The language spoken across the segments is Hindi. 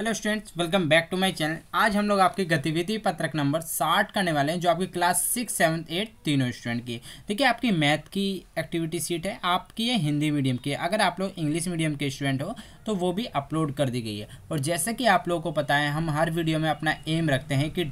hello students welcome back to my channel आज हम लोग आपकी गतिविधि पत्रक नंबर साठ करने वाले हैं जो आपकी क्लास सिक्स सेवन्थ एट तीनों स्टूडेंट की देखिए आपकी मैथ की एक्टिविटी सीट है आपकी है हिंदी मीडियम की अगर आप लोग इंग्लिश मीडियम के स्टूडेंट हो तो वो भी अपलोड कर दी गई है और जैसा कि आप लोगों को पता है हम हर वीडियो में अपना एम रखते हैं कि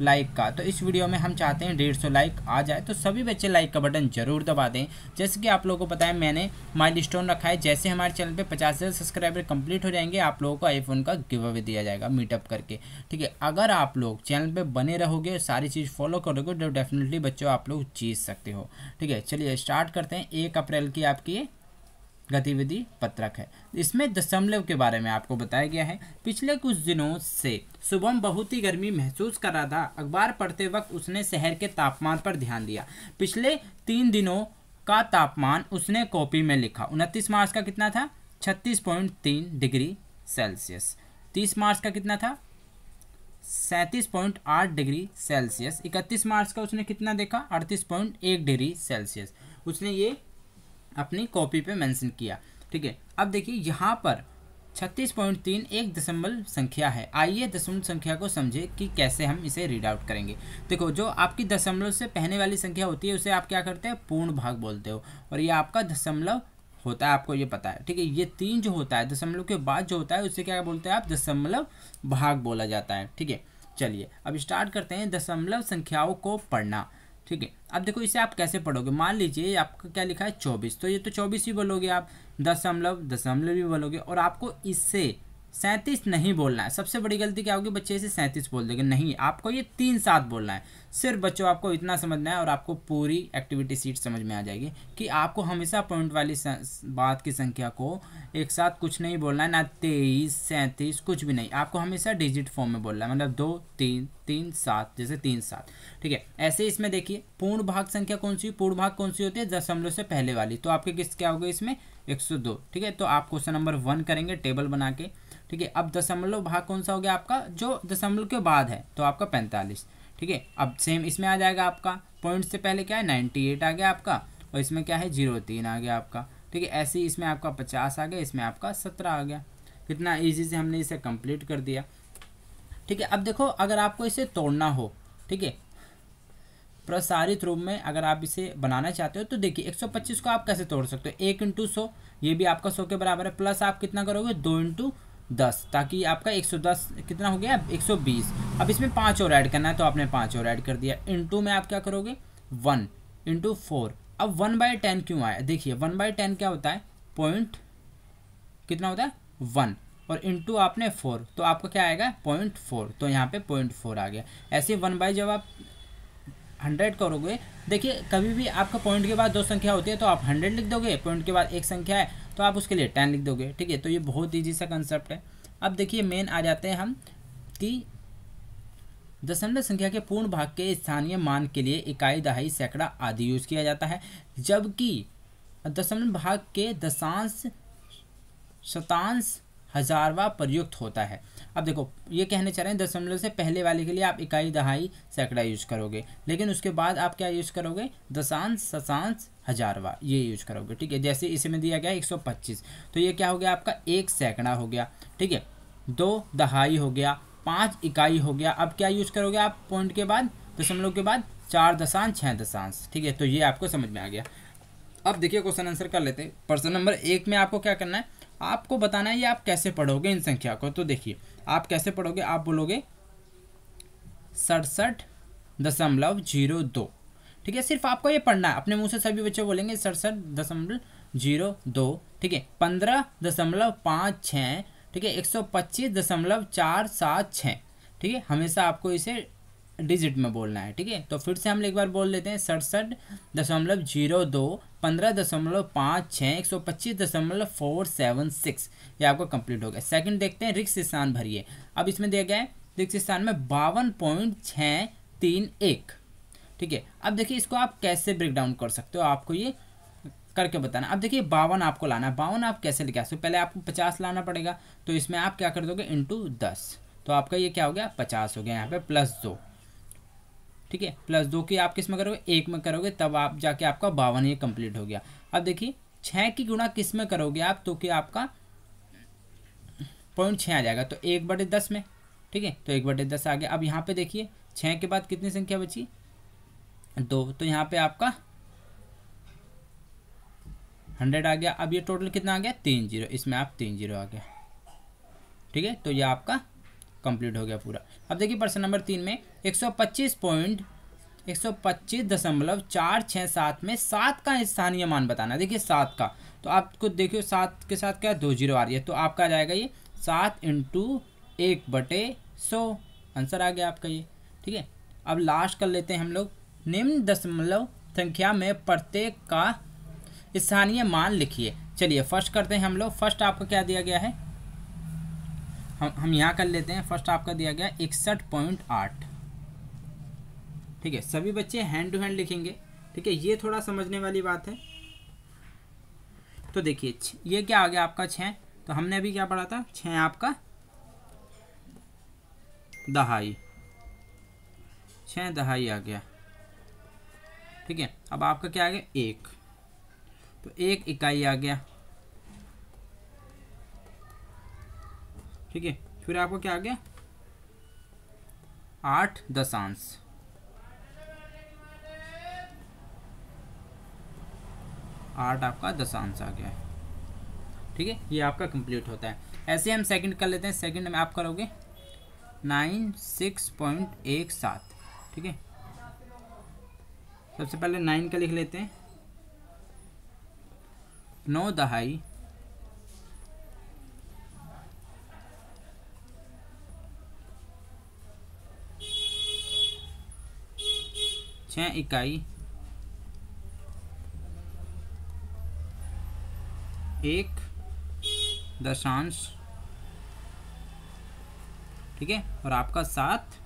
लाइक का तो इस वीडियो में हम चाहते हैं डेढ़ सौ लाइक आ जाए तो सभी बच्चे लाइक का बटन जरूर दबा दें जैसे कि आप लोगों को पता है मैंने माइल रखा है जैसे हमारे चैनल पर पचास हज़ार सब्सक्राइबर कंप्लीट हो जाएंगे आप लोगों को आईफोन का गिव अवे दिया जाएगा मीटअप करके ठीक है अगर आप लोग चैनल पर बने रहोगे और सारी चीज़ फॉलो करोगे तो डेफिनेटली बच्चों आप लोग जीत सकते हो ठीक है चलिए स्टार्ट करते हैं एक अप्रैल की आपकी गतिविधि पत्रक है इसमें दशमलव के बारे में आपको बताया गया है पिछले कुछ दिनों से शुभम बहुत ही गर्मी महसूस कर रहा था अखबार पढ़ते वक्त उसने शहर के तापमान पर ध्यान दिया पिछले तीन दिनों का तापमान उसने कॉपी में लिखा उनतीस मार्च का कितना था छत्तीस पॉइंट तीन डिग्री सेल्सियस तीस मार्च का कितना था सैंतीस पॉइंट आठ डिग्री सेल्सियस इकतीस मार्च का उसने कितना देखा अड़तीस पॉइंट एक डिग्री सेल्सियस उसने ये अपनी कॉपी पे मेंशन किया ठीक है अब देखिए यहाँ पर छत्तीस पॉइंट तीन एक दशमलव संख्या है आइए दशमलव संख्या को समझे कि कैसे हम इसे रीड आउट करेंगे देखो जो आपकी दशमलव से पहले वाली संख्या होती है उसे आप क्या करते हैं पूर्ण भाग बोलते हो और ये आपका दशमलव होता है आपको ये पता है ठीक है ये तीन जो होता है दशमलव के बाद जो होता है उसे क्या बोलते हैं आप दशमलव भाग बोला जाता है ठीक है चलिए अब स्टार्ट करते हैं दशमलव संख्याओं को पढ़ना ठीक है अब देखो इसे आप कैसे पढ़ोगे मान लीजिए आपका क्या लिखा है चौबीस तो ये तो चौबीस ही बोलोगे आप दशमलव दशमलव भी बोलोगे और आपको इससे सैंतीस नहीं बोलना है सबसे बड़ी गलती क्या होगी बच्चे इसे सैंतीस बोल देंगे नहीं आपको ये तीन सात बोलना है सिर्फ बच्चों आपको इतना समझना है और आपको पूरी एक्टिविटी सीट समझ में आ जाएगी कि आपको हमेशा पॉइंट वाली बात की संख्या को एक साथ कुछ नहीं बोलना है ना तेईस सैंतीस कुछ भी नहीं आपको हमेशा डिजिट फॉर्म में बोलना है मतलब दो तीन तीन सात जैसे तीन सात ठीक है ऐसे इसमें देखिए पूर्ण भाग संख्या कौन सी पूर्ण भाग कौन सी होती है दशमलव से पहले वाली तो आपके किस क्या होगी इसमें एक सौ दो ठीक है तो आप क्वेश्चन नंबर वन करेंगे टेबल बना के ठीक है अब दशमलव भाग कौन सा हो गया आपका जो दशमलव के बाद है तो आपका पैंतालीस ठीक है अब सेम इसमें आ जाएगा आपका पॉइंट से पहले क्या है नाइन्टी एट आ गया आपका और इसमें क्या है जीरो तीन आ गया आपका ठीक है ऐसे ही इसमें आपका पचास आ गया इसमें आपका सत्रह आ गया कितना ईजी से हमने इसे कंप्लीट कर दिया ठीक है अब देखो अगर आपको इसे तोड़ना हो ठीक है प्रसारित रूप में अगर आप इसे बनाना चाहते हो तो देखिए 125 को आप कैसे तोड़ सकते हो एक इंटू सौ ये भी आपका सौ के बराबर है प्लस आप कितना करोगे दो इंटू दस ताकि आपका एक सौ दस कितना हो गया एक सौ बीस अब इसमें पाँच और ऐड करना है तो आपने पाँच और ऐड कर दिया टू में आप क्या करोगे वन इंटू फोर अब वन बाई टेन क्यों आया देखिए वन बाई टेन क्या होता है पॉइंट कितना होता है वन और इंटू आपने फोर तो आपका क्या आएगा पॉइंट फोर तो यहाँ पे पॉइंट फोर आ गया ऐसे वन बाई जब आप हंड्रेड करोगे देखिए कभी भी आपका पॉइंट के बाद दो संख्या होती है तो आप हंड्रेड लिख दोगे पॉइंट के बाद एक संख्या है तो आप उसके लिए टेन लिख दोगे ठीक है तो ये बहुत ईजी सा कंसेप्ट है अब देखिए मेन आ जाते हैं हम कि दशमलव संख्या के पूर्ण भाग के स्थानीय मान के लिए इकाई दहाई सैकड़ा आदि यूज किया जाता है जबकि दशमलव भाग के दशांश शतांश हजारवा प्रयुक्त होता है अब देखो ये कहने चाह रहे हैं दशमलव से पहले वाले के लिए आप इकाई दहाई सैकड़ा यूज करोगे लेकिन उसके बाद आप क्या यूज करोगे दशांश शतांश हजारवा ये यूज करोगे ठीक है जैसे इसमें में दिया गया एक सौ पच्चीस तो ये क्या हो गया आपका एक सैकड़ा हो गया ठीक है दो दहाई हो गया पाँच इकाई हो गया अब क्या यूज करोगे आप पॉइंट के बाद दशमलव के बाद चार दशांश छः दशांश ठीक है तो ये आपको समझ में आ गया अब देखिए क्वेश्चन आंसर कर लेते हैं प्रश्न नंबर एक में आपको क्या करना है आपको बताना है ये आप कैसे पढ़ोगे इन संख्या को तो देखिए आप कैसे पढ़ोगे आप बोलोगे सड़सठ दशमलव जीरो दो ठीक है सिर्फ आपको ये पढ़ना है अपने मुंह से सभी बच्चे बोलेंगे सड़सठ दशमलव जीरो दो ठीक है पंद्रह दशमलव पाँच छः ठीक है एक सौ पच्चीस दशमलव चार सात छः ठीक है हमेशा आपको इसे डिजिट में बोलना है ठीक है तो फिर से हम एक बार बोल लेते हैं सड़सठ दशमलव जीरो दो पंद्रह दशमलव पाँच छः एक सौ पच्चीस दशमलव फोर सेवन सिक्स ये आपको कंप्लीट हो गया सेकंड देखते हैं रिक्स स्थान भरिए अब इसमें दिया गया है रिक्स स्थान में बावन पॉइंट छः तीन एक ठीक है अब देखिए इसको आप कैसे ब्रेक डाउन कर सकते हो आपको ये करके बताना अब देखिए बावन आपको लाना है बावन आप कैसे लेके आ सकते हो पहले आपको पचास लाना पड़ेगा तो इसमें आप क्या कर दोगे इंटू दस तो आपका ये क्या हो गया पचास हो गया यहाँ पे प्लस दो ठीक है प्लस दो की आप किस में करोगे एक में करोगे तब आप जाके आपका बावन ये कंप्लीट हो गया अब देखिए छः की गुणा किस में करोगे आप तो कि आपका पॉइंट छः आ जाएगा तो एक बटे दस में ठीक है तो एक बटे दस आ गया अब यहाँ पे देखिए छः के बाद कितनी संख्या बची दो तो यहाँ पे आपका हंड्रेड आ गया अब ये टोटल कितना आ गया तीन जीरो इसमें आप तीन जीरो आ गया ठीक है तो ये आपका कंप्लीट हो गया पूरा अब देखिए प्रश्न नंबर तीन में एक सौ पच्चीस पॉइंट एक सौ पच्चीस दशमलव चार छः सात में सात का स्थानीय मान बताना देखिए सात का तो आपको देखिए सात के साथ क्या दो जीरो आ रही है तो आपका आ जाएगा ये सात इंटू एक बटे सौ आंसर आ गया आपका ये ठीक है अब लास्ट कर लेते हैं हम लोग निम्न दशमलव संख्या में प्रत्येक का स्थानीय मान लिखिए चलिए फर्स्ट करते हैं हम लोग फर्स्ट आपको क्या दिया गया है हम हम यहाँ कर लेते हैं फर्स्ट आपका दिया गया इकसठ पॉइंट आठ ठीक है सभी बच्चे हैंड टू हैंड लिखेंगे ठीक है ये थोड़ा समझने वाली बात है तो देखिए ये क्या आ गया आपका छः तो हमने अभी क्या पढ़ा था छः आपका दहाई छः दहाई आ गया ठीक है अब आपका क्या आ गया एक तो एक इकाई आ गया ठीक है फिर आपको क्या आ गया आठ दशांश आठ आपका दशांश आ गया ठीक है ये आपका कंप्लीट होता है ऐसे हम सेकंड कर लेते हैं सेकंड में आप करोगे नाइन सिक्स पॉइंट एक सात ठीक है सबसे पहले नाइन का लिख लेते हैं नौ दहाई छ इकाई एक दशांश ठीक है और आपका सात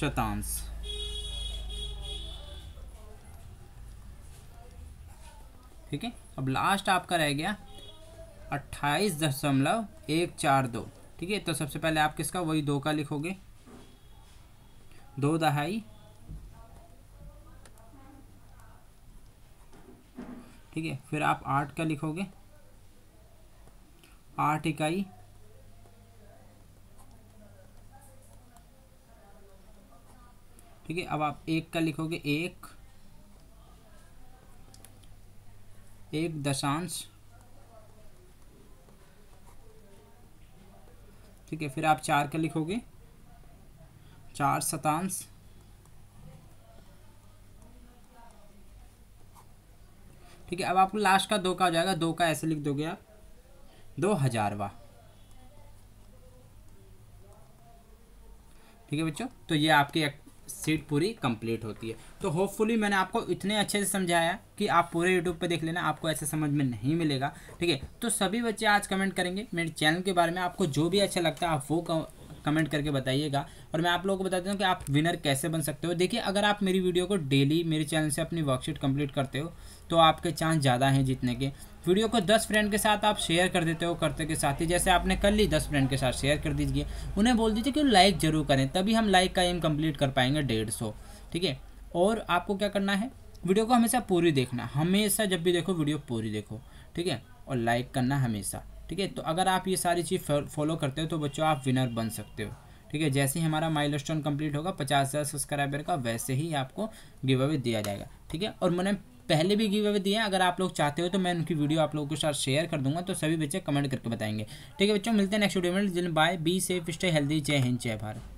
शतांश ठीक है अब लास्ट आपका रह गया अट्ठाईस दशमलव एक चार दो ठीक है तो सबसे पहले आप किसका वही दो का लिखोगे दो दहाई ठीक है फिर आप आठ का लिखोगे आठ इकाई ठीक है अब आप एक का लिखोगे एक एक दशांश ठीक है फिर आप चार का लिखोगे चार शतांश ठीक है अब आपको लास्ट का दो का हो जाएगा दो का ऐसे लिख दोगे आप दो हजारवा ठीक है बच्चों तो ये आपके सीट पूरी कंप्लीट होती है तो होपफुली मैंने आपको इतने अच्छे से समझाया कि आप पूरे यूट्यूब पे देख लेना आपको ऐसे समझ में नहीं मिलेगा ठीक है तो सभी बच्चे आज कमेंट करेंगे मेरे चैनल के बारे में आपको जो भी अच्छा लगता है आप वो कमेंट करके बताइएगा और मैं आप लोगों को बता देता हूँ कि आप विनर कैसे बन सकते हो देखिए अगर आप मेरी वीडियो को डेली मेरे चैनल से अपनी वर्कशीट कंप्लीट करते हो तो आपके चांस ज़्यादा हैं जीतने के वीडियो को दस फ्रेंड के साथ आप शेयर कर देते हो करते के साथ ही जैसे आपने कर ली दस फ्रेंड के साथ शेयर कर दीजिए उन्हें बोल दीजिए कि लाइक ज़रूर करें तभी हम लाइक का एम कंप्लीट कर पाएंगे डेढ़ सौ ठीक है और आपको क्या करना है वीडियो को हमेशा पूरी देखना हमेशा जब भी देखो वीडियो पूरी देखो ठीक है और लाइक करना हमेशा ठीक है तो अगर आप ये सारी चीज़ फॉलो करते हो तो बच्चों आप विनर बन सकते हो ठीक है जैसे ही हमारा स्टोन कम्प्लीट होगा पचास हज़ार सब्सक्राइबर का वैसे ही आपको गिव अवे दिया जाएगा ठीक है और मैंने पहले भी गिव अवे हैं अगर आप लोग चाहते हो तो मैं उनकी वीडियो आप लोगों के साथ शेयर कर दूंगा तो सभी बच्चे कमेंट करके बताएंगे ठीक है बच्चों मिलते हैं नेक्स्ट वीडियो में bye be safe stay healthy जय हिंद जय भारत